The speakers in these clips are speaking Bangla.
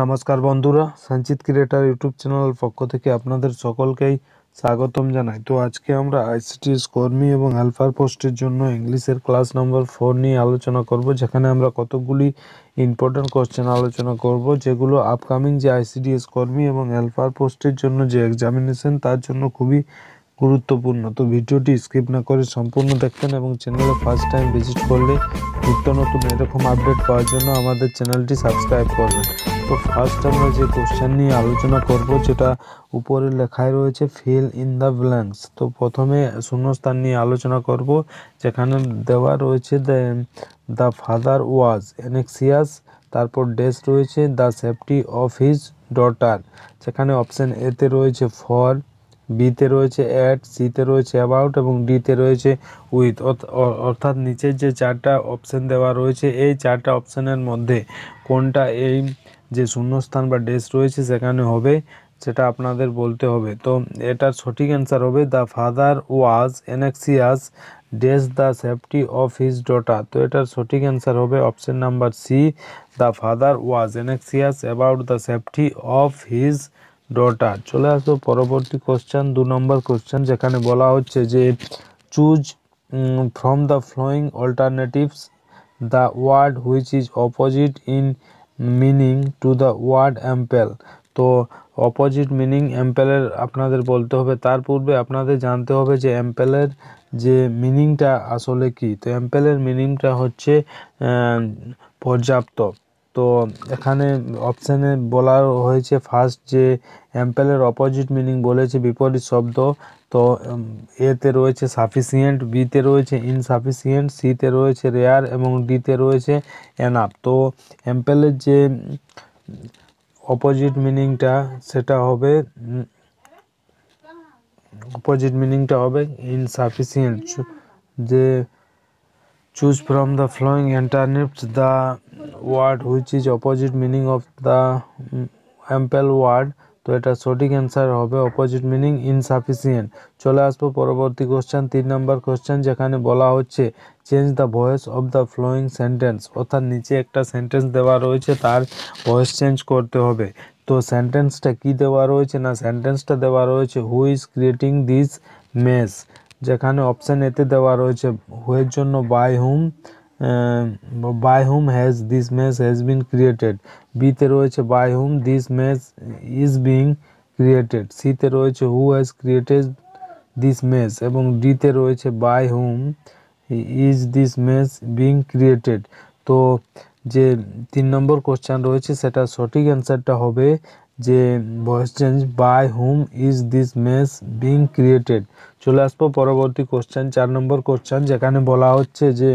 নমস্কার বন্ধুরা সঞ্চিত ক্রিয়েটার ইউটিউব চ্যানেল পক্ষ থেকে আপনাদের সকলকেই স্বাগতম জানাই তো আজকে আমরা আইসিটিএস কর্মী এবং হেল্পার পোস্টের জন্য ইংলিশের ক্লাস নম্বর ফোর নিয়ে আলোচনা করব যেখানে আমরা কতগুলি ইম্পর্ট্যান্ট কোশ্চেন আলোচনা করব যেগুলো আপকামিং যে আইসিডিএস কর্মী এবং হেল্পার পোস্টের জন্য যে এক্সামিনেশন তার জন্য খুবই গুরুত্বপূর্ণ তো ভিডিওটি স্কিপ না করে সম্পূর্ণ দেখবেন এবং চ্যানেলে ফার্স্ট টাইম ভিজিট করলে নিত্য নতুন এরকম আপডেট পাওয়ার জন্য আমাদের চ্যানেলটি সাবস্ক্রাইব করবেন তো ফার্স্ট আমরা যে কোশ্চেন নিয়ে আলোচনা করব যেটা উপরে লেখায় রয়েছে ফিল ইন দ্য ব্ল্যাঙ্কস তো প্রথমে শূন্যস্থান নিয়ে আলোচনা করব যেখানে দেওয়া রয়েছে দ্য ফাদার ওয়াজ এনেক্সিয়াস তারপর ডেস রয়েছে the safety of his daughter সেখানে অপশান এতে রয়েছে ফর বিতে রয়েছে অ্যাট সিতে রয়েছে অ্যাবাউট এবং ডিতে রয়েছে উইথ অর্থাৎ নিচের যে চারটা অপশান দেওয়া রয়েছে এই চারটা অপশানের মধ্যে কোনটা এই যে শূন্যস্থান বা ড্যাশ রয়েছে সেখানে হবে সেটা আপনাদের বলতে হবে তো এটার সঠিক অ্যান্সার হবে the father was anxious dash the safety of his daughter তো এটার সঠিক অ্যান্সার হবে option number C the father was anxious about the safety of his daughter চলে আসবো পরবর্তী কোশ্চেন দু নম্বর কোশ্চেন যেখানে বলা হচ্ছে যে choose from the following alternatives the word which is opposite in meaning to the word ample তো অপোজিট মিনিং অ্যাম্পেলের আপনাদের বলতে হবে তার পূর্বে আপনাদের জানতে হবে যে অ্যাম্পেলের যে মিনিংটা আসলে কি তো অ্যাম্পেলের মিনিংটা হচ্ছে পর্যাপ্ত তো এখানে অপশানে বলা হয়েছে ফার্স্ট যে অ্যাম্পেলের অপোজিট মিনিং বলেছে বিপরীত শব্দ তো এতে রয়েছে সাফিসিয়েন্ট বিতে রয়েছে ইনসাফিসিয়েন্ট সিতে রয়েছে রেয়ার এবং ডিতে রয়েছে অ্যানাপ তো অ্যাম্পেলের যে অপোজিট মিনিংটা সেটা হবে অপোজিট মিনিংটা হবে ইনসাফিসিয়েন্ট যে choose from the following alternatives the word which is opposite meaning of the ample word তো এটা সঠিক অ্যান্সার হবে অপোজিট মিনিং ইনসাফিসিয়েন্ট চলে আসবো পরবর্তী কোশ্চেন তিন নম্বর কোশ্চেন যেখানে বলা হচ্ছে change the voice of the following sentence অর্থাৎ নিচে একটা সেন্টেন্স দেওয়া রয়েছে তার ভয়েস চেঞ্জ করতে হবে তো সেন্টেন্সটা কি দেওয়া রয়েছে না সেন্টেন্সটা দেওয়া রয়েছে who is creating this mess যেখানে অপশান এতে দেওয়া রয়েছে হুয়ের জন্য by whom by whom has this match has been created বিতে রয়েছে by whom this match is being created সিতে রয়েছে who has created this match এবং ডিতে রয়েছে by whom is this match being created তো যে তিন নম্বর কোশ্চেন রয়েছে সেটা সঠিক অ্যান্সারটা হবে যে voice change by whom is this match being created চলে আসবো পরবর্তী কোশ্চেন চার নম্বর কোশ্চেন যেখানে বলা হচ্ছে যে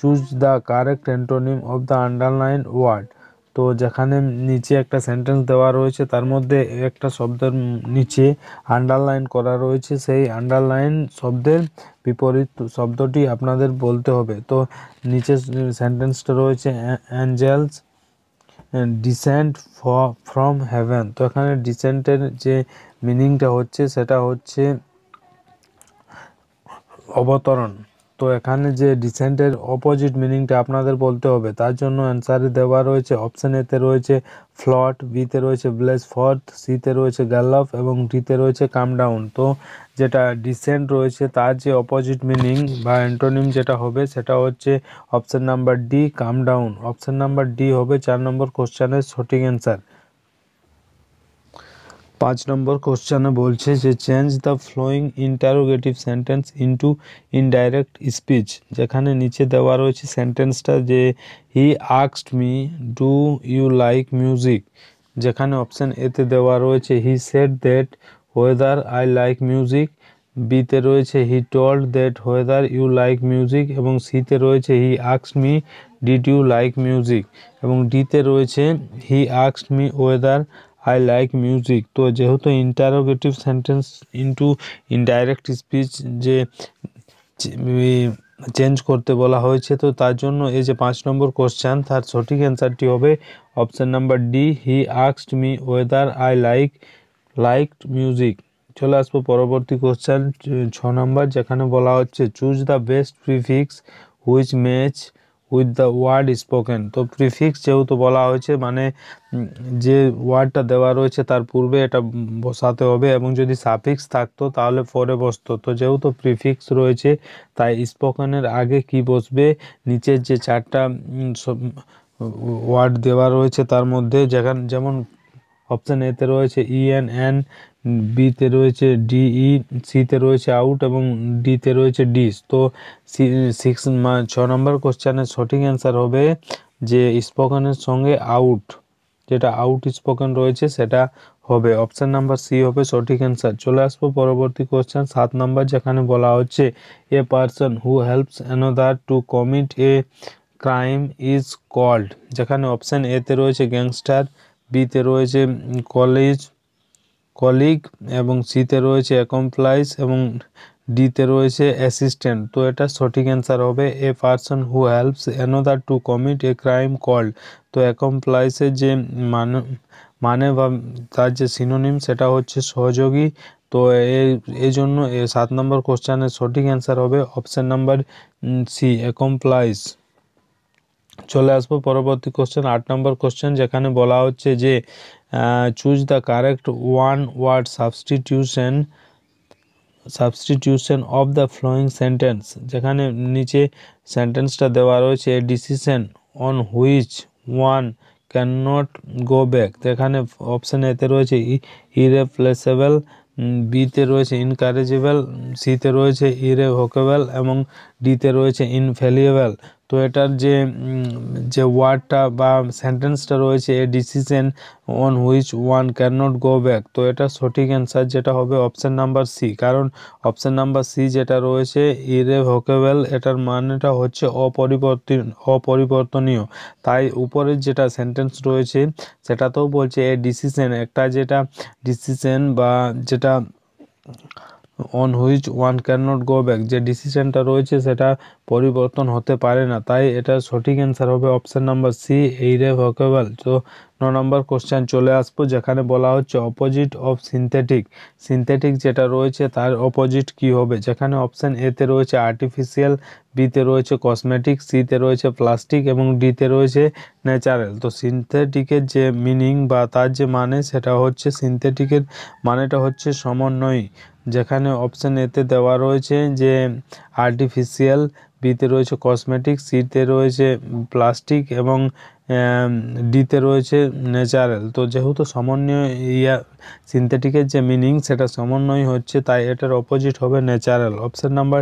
choose the correct antonym of the underline word তো যেখানে নিচে একটা সেন্টেন্স দেওয়া রয়েছে তার মধ্যে একটা শব্দের নিচে আন্ডারলাইন করা রয়েছে সেই আন্ডারলাইন শব্দের বিপরীত শব্দটি আপনাদের বলতে হবে তো নিচে সেন্টেন্সটা রয়েছে অ্যাঞ্জেলস ডিসেন্ট ফ্রম হ্যাভেন তো এখানে ডিসেন্টের যে মিনিংটা হচ্ছে সেটা হচ্ছে অবতরণ তো এখানে যে ডিসেন্টের অপোজিট মিনিংটা আপনাদের বলতে হবে তার জন্য অ্যান্সারে দেওয়া রয়েছে অপশান এতে রয়েছে ফ্লট বিতে রয়েছে ব্লেস ফর্থ সিতে রয়েছে গ্যালফ এবং ডিতে রয়েছে কামডাউন তো যেটা ডিসেন্ট রয়েছে তার যে অপোজিট মিনিং বা অ্যান্টোনিম যেটা হবে সেটা হচ্ছে option number D calm down option number D হবে চার নম্বর কোশ্চানের সঠিক অ্যান্সার পাঁচ নম্বর কোশ্চেনে বলছে যে change the following interrogative sentence into indirect speech যেখানে নিচে দেওয়া রয়েছে সেন্টেন্সটা যে হি আক্সড me do you like music যেখানে অপশান এতে দেওয়া রয়েছে he said that whether I like music বিতে রয়েছে he told that whether you like music এবং সিতে রয়েছে হি আক্স me did you like music এবং ডিতে রয়েছে হি আক্সড me whether I like music তো যেহেতু interrogative sentence into indirect speech যে চেঞ্জ করতে বলা হয়েছে তো তার জন্য এই যে পাঁচ নম্বর কোশ্চান তার সঠিক অ্যান্সারটি হবে অপশান নাম্বার ডি হি আক্সড me whether I like liked music চলে আসবো পরবর্তী কোশ্চান ছ নম্বর যেখানে বলা হচ্ছে choose the best prefix which match with the word spoken তো প্রিফিক্স যেহেতু বলা হয়েছে মানে যে ওয়ার্ডটা দেওয়া রয়েছে তার পূর্বে এটা বসাতে হবে এবং যদি সাফিক্স থাকতো তাহলে পরে বসতো তো যেহেতু প্রিফিক্স রয়েছে তাই স্পোকেনের আগে কি বসবে নিচের যে চারটা ওয়ার্ড দেওয়া রয়েছে তার মধ্যে যেখান যেমন অপশান এতে রয়েছে ইএন e এন বিতে রয়েছে ডি ই সিতে রয়েছে আউট এবং ডিতে রয়েছে ডিস তো সিক্স ছ নম্বর কোশ্চানের সঠিক অ্যান্সার হবে যে স্পোকেনের সঙ্গে আউট যেটা আউট স্পোকেন রয়েছে সেটা হবে অপশান নাম্বার সি হবে সঠিক অ্যান্সার চলে আসবো পরবর্তী কোশ্চেন সাত নাম্বার যেখানে বলা হচ্ছে a person who helps another to commit a crime is called যেখানে অপশান এতে রয়েছে গ্যাংস্টার বিতে রয়েছে কলেজ কলিগ এবং সিতে রয়েছে অ্যাকমপ্লাইস এবং ডিতে রয়েছে অ্যাসিস্ট্যান্ট তো এটা সঠিক অ্যান্সার হবে a person who helps another to commit a crime called তো অ্যাকমপ্লাইসের যে মানে মানে বা তার যে সিনোনিম সেটা হচ্ছে সহযোগী তো এই জন্য সাত নম্বর কোশ্চেনের সঠিক অ্যান্সার হবে অপশান নাম্বার সি অ্যাকমপ্লাইস চলে আসবো পরবর্তী কোশ্চেন আট নম্বর কোশ্চেন যেখানে বলা হচ্ছে যে uh, choose the correct one word substitution substitution of the following sentence যেখানে নিচে সেন্টেন্সটা দেওয়া রয়েছে a decision on which one can not go back যেখানে অপশান এতে রয়েছে ইরেপ্লেসেবল বিতে রয়েছে ইনকারেজেবল সিতে রয়েছে ইরেভোকেবল এবং ডিতে রয়েছে ইনফেলিয়েবল তো এটার যে যে ওয়ার্ডটা বা সেন্টেন্সটা রয়েছে a decision on which one can not go back তো এটা সঠিক অ্যান্সার যেটা হবে অপশান নাম্বার সি কারণ অপশান নাম্বার সি যেটা রয়েছে ইরেভোকেবল এটার মানেটা হচ্ছে অপরিবর্তন অপরিবর্তনীয় তাই উপরের যেটা সেন্টেন্স রয়েছে সেটাতেও বলছে এ ডিসিশন একটা যেটা ডিসিশন বা যেটা on which one can not go back যে ডিসিশনটা রয়েছে সেটা পরিবর্তন হতে পারে না তাই এটা সঠিক অ্যান্সার হবে অপশান নাম্বার সি এই ইরেভকেবল তো ন নম্বর কোশ্চেন চলে আসবো যেখানে বলা হচ্ছে অপোজিট অফ সিনথেটিক সিনথেটিক যেটা রয়েছে তার অপোজিট কি হবে যেখানে অপশান এতে রয়েছে আর্টিফিশিয়াল বিতে রয়েছে কসমেটিক সিতে রয়েছে প্লাস্টিক এবং ডিতে রয়েছে ন্যাচারাল তো সিনথেটিকের যে মিনিং বা তার যে মানে সেটা হচ্ছে সিনথেটিকের মানেটা হচ্ছে সমন্বয়ী যেখানে অপশান এতে দেওয়া রয়েছে যে আর্টিফিশিয়াল বিতে রয়েছে কসমেটিক সিতে রয়েছে প্লাস্টিক এবং ডিতে রয়েছে ন্যাচারাল তো যেহেতু সমন্বয় ইয়া সিনথেটিকের যে মিনিং সেটা সমন্বয় হচ্ছে তাই এটার অপোজিট হবে ন্যাচারাল অপশান নাম্বার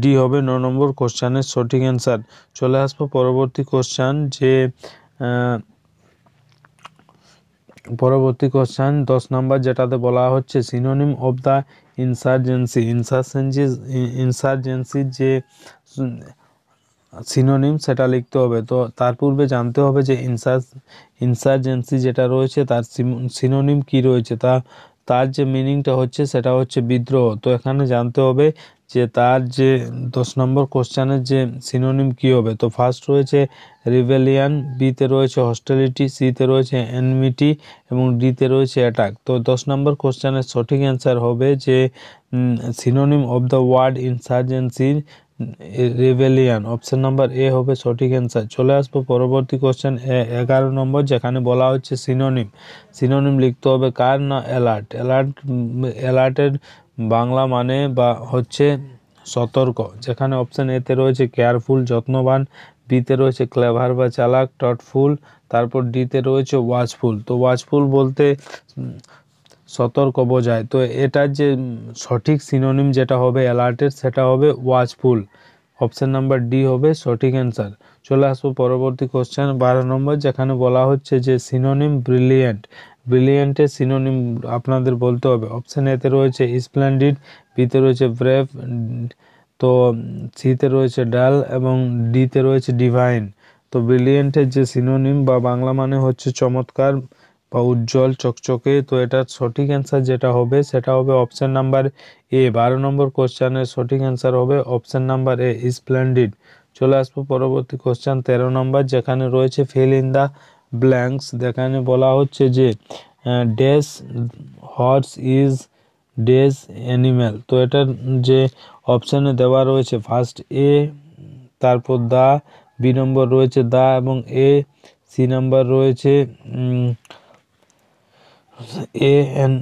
ডি হবে ন নম্বর কোশ্চানের সঠিক অ্যান্সার চলে আসবো পরবর্তী কোশ্চান যে পরবর্তী কোশ্চান দশ নম্বর যেটাতে বলা হচ্ছে synonym of the insurgency insurgency insurgency যে সিনোনিম সেটা লিখতে হবে তো তার পূর্বে জানতে হবে যে ইনসার্জ ইনসার্জেন্সি যেটা রয়েছে তার সিনোনিম কি রয়েছে তা তার যে মিনিংটা হচ্ছে সেটা হচ্ছে বিদ্রোহ তো এখানে জানতে হবে যে তার যে দশ নম্বর কোশ্চানের যে সিনোনিম কি হবে তো ফার্স্ট রয়েছে রিভেলিয়ান বিতে রয়েছে হস্টেলিটি সিতে রয়েছে এনমিটি এবং ডিতে রয়েছে অ্যাটাক তো দশ নম্বর কোশ্চানের সঠিক অ্যান্সার হবে যে সিনোনিম অব দ্য ওয়ার্ড ইনসার্জেন্সির রেভেলিয়ান অপশন নাম্বার এ হবে সঠিক অ্যান্সার চলে আসবো পরবর্তী কোশ্চেন এগারো নম্বর যেখানে বলা হচ্ছে সিনোনিম সিনোনিম লিখতে হবে কার না অ্যালার্ট অ্যালার্ট অ্যালার্টের বাংলা মানে বা হচ্ছে সতর্ক যেখানে অপশান এতে রয়েছে কেয়ারফুল যত্নবান বিতে রয়েছে ক্লেভার বা চালাক টটফুল তারপর ডিতে রয়েছে ওয়াচফুল তো ওয়াচফুল বলতে সতর্ক বোঝায় তো এটার যে সঠিক সিনোনিম যেটা হবে অ্যালার্টেড সেটা হবে ওয়াচফুল অপশান নাম্বার ডি হবে সঠিক অ্যান্সার চলে আসবো পরবর্তী কোশ্চেন বারো নম্বর যেখানে বলা হচ্ছে যে সিনোনিম ব্রিলিয়েন্ট ব্রিলিয়েন্টের সিনোনিম আপনাদের বলতে হবে অপশান এতে রয়েছে স্প্লেন্ডিড বিতে রয়েছে ব্রেভ তো সিতে রয়েছে ডাল এবং ডিতে রয়েছে ডিভাইন তো ব্রিলিয়েন্টের যে সিনোনিম বা বাংলা মানে হচ্ছে চমৎকার বা উজ্জ্বল চকচকে তো এটার সঠিক অ্যান্সার যেটা হবে সেটা হবে অপশান নাম্বার এ বারো নম্বর কোশ্চানের সঠিক অ্যান্সার হবে অপশান নাম্বার এ স্প্লেন্ডিড চলে আসবো পরবর্তী কোশ্চান তেরো নম্বর যেখানে রয়েছে ফিল ইন দ্য ব্ল্যাঙ্কস যেখানে বলা হচ্ছে যে dash horse is dash animal তো এটার যে অপশানে দেওয়া রয়েছে ফার্স্ট এ তারপর দা বি নম্বর রয়েছে দা এবং এ সি নাম্বার রয়েছে এ এন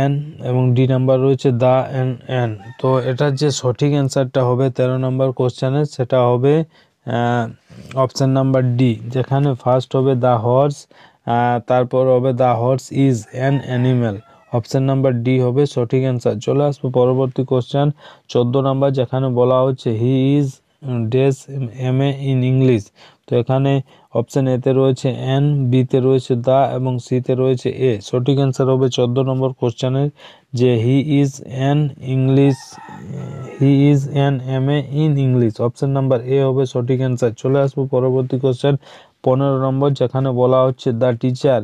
এন এবং ডি নাম্বার রয়েছে দা এন এন তো এটার যে সঠিক অ্যান্সারটা হবে ১৩ নাম্বার কোশ্চেনের সেটা হবে অপশান নাম্বার ডি যেখানে ফার্স্ট হবে দ্য হর্স তারপর হবে the horse is an animal option number D হবে সঠিক অ্যান্সার চলে আসবো পরবর্তী কোশ্চেন চোদ্দো নাম্বার যেখানে বলা হচ্ছে he is dash M A in English তো এখানে অপশান এতে রয়েছে এন বিতে রয়েছে দা এবং সিতে রয়েছে এ সঠিক অ্যান্সার হবে চোদ্দ নম্বর কোশ্চেনের যে he is an English he is an M A in English option number A হবে সঠিক অ্যান্সার চলে আসবো পরবর্তী কোশ্চেন পনেরো নম্বর যেখানে বলা হচ্ছে the teacher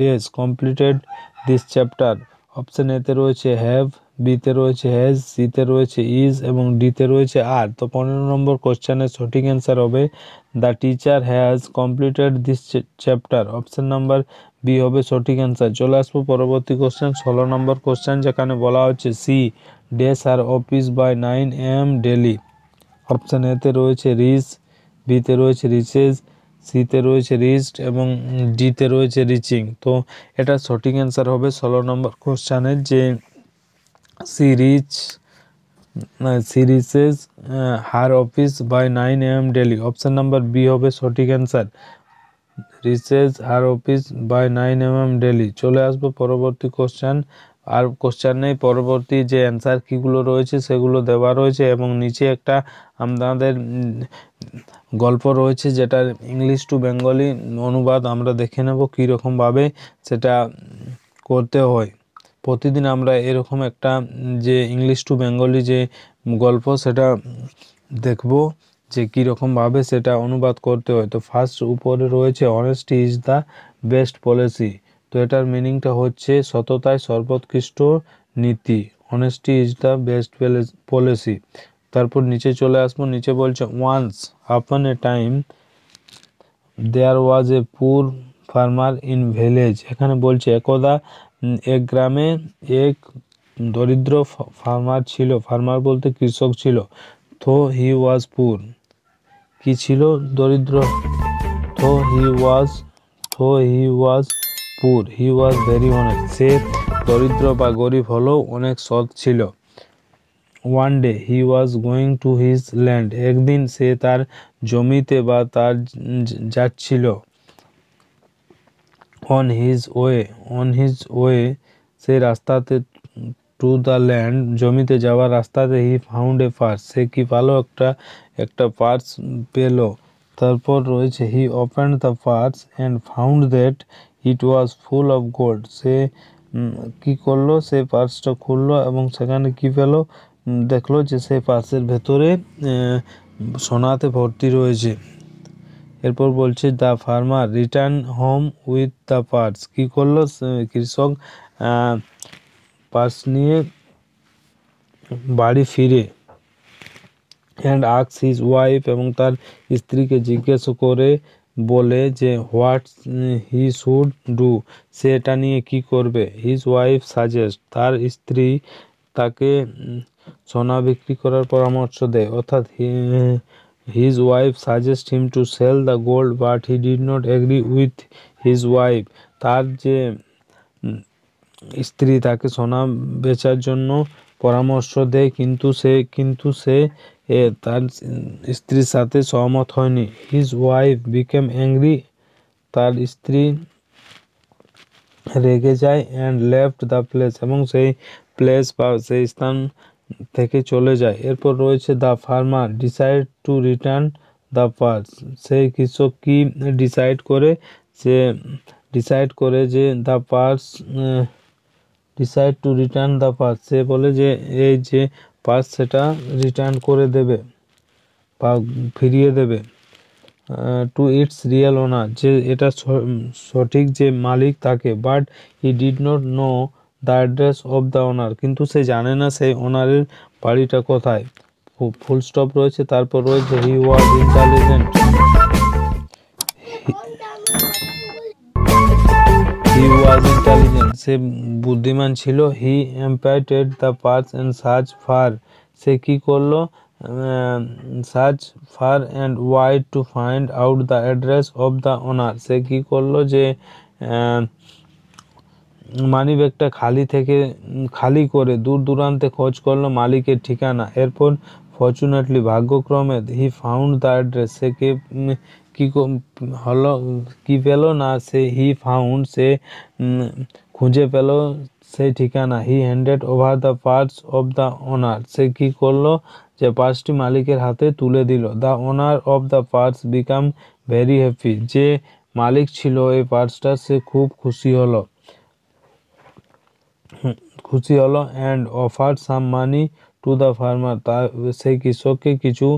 dash completed this chapter option এতে রয়েছে হ্যাভ বিতে রয়েছে হ্যাজ সিতে রয়েছে ইজ এবং ডিতে রয়েছে আর তো পনেরো নম্বর কোশ্চেনের সঠিক অ্যান্সার হবে the teacher has completed this chapter option number B হবে সঠিক অ্যান্সার চলে আসবো পরবর্তী কোশ্চেন ষোলো নম্বর কোশ্চেন যেখানে বলা হচ্ছে she does her office by nine am daily option এতে রয়েছে রিস বিতে রয়েছে রিচেস সিতে রয়েছে রিস্ট এবং ডিতে রয়েছে রিচিং তো এটা সঠিক অ্যান্সার হবে ষোলো নম্বর কোশ্চেনের যে reach reaches her office by nine am daily option number B হবে সঠিক answer reaches her office by nine am am daily চলে আসবো পরবর্তী কোশ্চেন আর কোশ্চেন নেই পরবর্তী যে অ্যান্সার কীগুলো রয়েছে সেগুলো দেওয়া রয়েছে এবং নিচে একটা আমাদের গল্প রয়েছে যেটার ইংলিশ টু বেঙ্গলি অনুবাদ আমরা দেখে নেব কীরকমভাবে সেটা করতে হয় প্রতিদিন আমরা এরকম একটা যে ইংলিশ টু বেঙ্গলি যে গল্প সেটা দেখব যে কীরকমভাবে সেটা অনুবাদ করতে হয় তো ফার্স্ট উপরে রয়েছে honesty is the best policy তো এটার মিনিংটা হচ্ছে সততায় সর্বোৎকৃষ্ট নীতি honesty is the best policy তারপর নিচে চলে আসবো নিচে বলছে ওয়ান্স আপন এ টাইম দেয়ার ওয়াজ এ পুর ফার্মার ইন ভিলেজ এখানে বলছে একদা এক গ্রামে এক দরিদ্র ফার্মার ছিল ফার্মার বলতে কৃষক ছিল থো হি ওয়াজ পুর কি ছিল দরিদ্র থো হি ওয়াজ থো হি ওয়াজ পুর হি ওয়াজ ভেরি অনেক সে দরিদ্র বা গরিব হলেও অনেক সৎ ছিল one day he was going to his land একদিন সে তার জমিতে বা তার যাচ্ছিল on his way on his way সে রাস্তাতে টু দ্য ল্যান্ড জমিতে যাওয়ার রাস্তাতে হি ফাউন্ড এ পার্স সে কি ভালো একটা একটা পার্স পেল তারপর রয়েছে he open the purse and found that it was full of gold সে কি করলো সে পার্সটা খুললো এবং সেখানে কি পেল দেখলো যে সে পার্সের ভেতরে সোনাতে ভর্তি রয়েছে এরপর বলছে the farmer return home with the purse কী করলো কৃষক পার্স নিয়ে বাড়ি ফিরে অ্যান্ড আক্স হিজ ওয়াইফ এবং তার স্ত্রীকে জিজ্ঞেস করে বলে যে হোয়াট হি শুড ডু সে এটা নিয়ে কি করবে হিজ ওয়াইফ সাজেস্ট তার স্ত্রী তাকে সোনা বিক্রি করার পরামর্শ দেয় অর্থাৎ His wife suggested him to sell the gold, but he did not agree with his wife. তার যে স্ত্রী তাকে সোনা বেচার জন্য পরামর্শ দেয় কিন্তু সে কিন্তু সে তার স্ত্রীর সাথে সহমত হয়নি হিজ ওয়াইফ বিকেম অ্যাংরি তার স্ত্রী রেগে যায় অ্যান্ড লেফট দ্য প্লেস এবং সেই প্লেস বা সেই স্থান থেকে চলে যায় এরপর রয়েছে the farmer decide to return the purse সেই কৃষক কি ডিসাইড করে সে ডিসাইড করে যে the purse decide to return the purse সে বলে যে এই যে পার্স সেটা রিটার্ন করে দেবে বা ফিরিয়ে দেবে টু ইটস রিয়েল ওনার যে এটা সঠিক যে মালিক তাকে but he did not know the address of the owner কিন্তু সে জানে না সেই ওনারের বাড়িটা কোথায় ফুল স্টপ রয়েছে তারপর রয়েছে হি ওয়াজ ইন্টেলিজেন্ট হি ওয়াজ ইন্টেলিজেন্ট সে বুদ্ধিমান ছিল he emptied the purse and search far সে কি করলো search far and wide to find out the address of the owner সে কি করলো যে মানি খালি থেকে খালি করে দূর দূরান্তে খোঁজ করলো মালিকের ঠিকানা এরপর ফর্চুনেটলি ভাগ্যক্রমে হি ফাউন্ড দ্য অ্যাড্রেস সে কে কী হলো কী পেল না সে হি ফাউন্ড সে খুঁজে পেল সেই ঠিকানা he handed over the purse of the owner সে কী করলো যে পার্সটি মালিকের হাতে তুলে দিল the owner of the purse became very happy যে মালিক ছিল এই পার্টসটা সে খুব খুশি হলো খুশি হলো and offer some money to the farmer তা সেই কৃষককে কিছু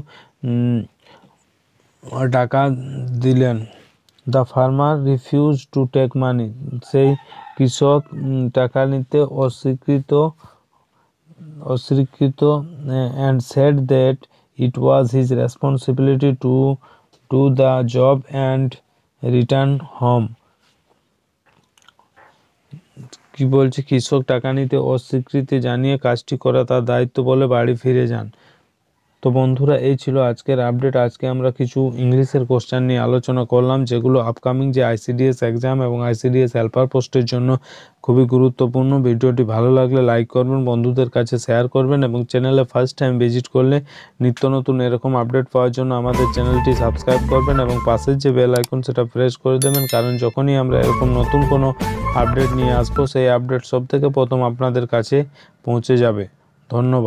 টাকা দিলেন the farmer refuse to take money সেই কৃষক টাকা নিতে অস্বীকৃত অস্বীকৃত and said that it was his responsibility to to the job and return home কি বলছে কৃষক টাকা নিতে অস্বীকৃতি জানিয়ে কাজটি করা তার দায়িত্ব বলে বাড়ি ফিরে যান তো বন্ধুরা এই ছিল আজকের আপডেট আজকে আমরা কিছু ইংলিশের কোশ্চেন নিয়ে আলোচনা করলাম যেগুলো আপকামিং যে আইসিডিএস এক্সাম এবং আইসিডিএস হেল্পার পোস্টের জন্য খুবই গুরুত্বপূর্ণ ভিডিওটি ভালো লাগলে লাইক করবেন বন্ধুদের কাছে শেয়ার করবেন এবং চ্যানেলে ফার্স্ট টাইম ভিজিট করলে নিত্য নতুন এরকম আপডেট পাওয়ার জন্য আমাদের চ্যানেলটি সাবস্ক্রাইব করবেন এবং পাশের যে বেল আইকন সেটা প্রেস করে দেবেন কারণ যখনই আমরা এরকম নতুন কোনো আপডেট নিয়ে আসবো সেই আপডেট সব থেকে প্রথম আপনাদের কাছে পৌঁছে যাবে ধন্যবাদ